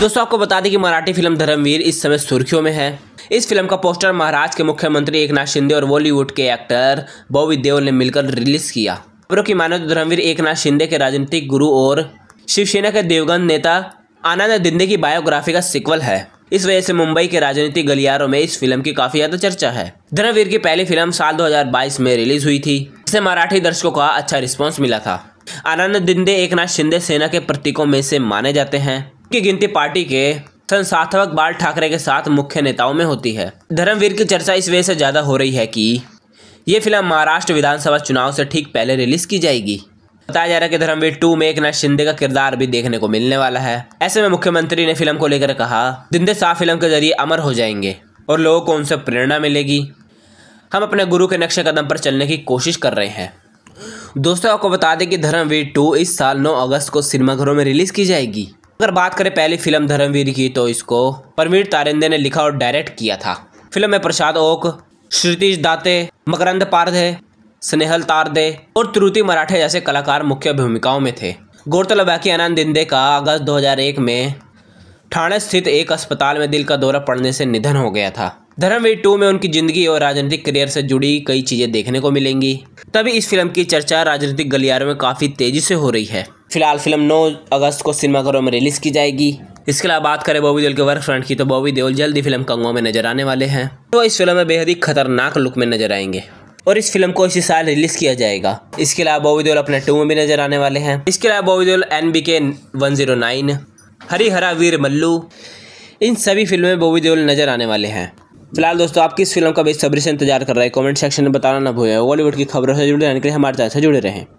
दोस्तों आपको बता दें कि मराठी फिल्म धर्मवीर इस समय सुर्खियों में है इस फिल्म का पोस्टर महाराष्ट्र के मुख्यमंत्री एकनाथ शिंदे और बॉलीवुड के एक्टर बॉबी देओल ने मिलकर रिलीज किया खबरों की मानो तो धर्मवीर एकनाथ शिंदे के राजनीतिक गुरु और शिवसेना के देवगन नेता आनंद दिंदे की बायोग्राफी का सिक्वल है इस वजह से मुंबई के राजनीतिक गलियारों में इस फिल्म की काफी ज्यादा चर्चा है धर्मवीर की पहली फिल्म साल 2022 में रिलीज हुई थी जिसे मराठी दर्शकों का अच्छा रिस्पॉन्स मिला था आनंद दिंदे एकनाथ शिंदे सेना के प्रतीकों में से माने जाते हैं की गिनती पार्टी के संस्थापक बाल ठाकरे के साथ मुख्य नेताओं में होती है धर्मवीर की चर्चा इस वजह से ज़्यादा हो रही है कि ये फिल्म महाराष्ट्र विधानसभा चुनाव से ठीक पहले रिलीज़ की जाएगी बताया जा रहा है कि धर्मवीर टू में एक नाथ शिंदे का किरदार भी देखने को मिलने वाला है ऐसे में मुख्यमंत्री ने फिल्म को लेकर कहा जिंदे शाह फिल्म के जरिए अमर हो जाएंगे और लोगों को उनसे प्रेरणा मिलेगी हम अपने गुरु के नक्शे कदम पर चलने की कोशिश कर रहे हैं दोस्तों आपको बता दें कि धर्मवीर टू इस साल 9 अगस्त को सिनेमाघरों में रिलीज़ की जाएगी अगर बात करें पहली फिल्म धर्मवीर की तो इसको परवीर तारिंदे ने लिखा और डायरेक्ट किया था फिल्म में प्रसाद ओक श्रुतीश दाते मकरंद पारधे स्नेहल तारदे और त्रुति मराठे जैसे कलाकार मुख्य भूमिकाओं में थे गौरतलब है कि आनंद दिंदे का अगस्त 2001 में ठाणे स्थित एक अस्पताल में दिल का दौरा पड़ने से निधन हो गया था धर्मवीर टू में उनकी जिंदगी और राजनीतिक करियर से जुड़ी कई चीज़ें देखने को मिलेंगी तभी इस फिल्म की चर्चा राजनीतिक गलियारों में काफ़ी तेज़ी से हो रही है फिलहाल फिल्म 9 अगस्त को सिनेमाघरों में रिलीज़ की जाएगी इसके अलावा बात करें बॉबी देओल के वर्क फ्रंट की तो बॉबी देओल जल्दी फिल्म कंगो में नजर आने वाले हैं तो इस फिल्म में बेहद ही खतरनाक लुक में नजर आएंगे और इस फिल्म को इसी साल रिलीज किया जाएगा इसके अलावा बॉबी देओल अपने टू में भी नजर आने वाले हैं इसके अलावा Bobby Deol N B K one zero nine Harihara Veera Mallu इन सभी फिल्मों में बॉबी देओल नजर आने वाले हैं फिलहाल दोस्तों आप किस फिल्म का बेसब्री से तो इंतजार कर रहे हैं कमेंट सेक्शन में बताना ना भूलें बॉलीवुड की खबरों से जुड़े रहने के लिए हमारे साथ से जुड़े रहें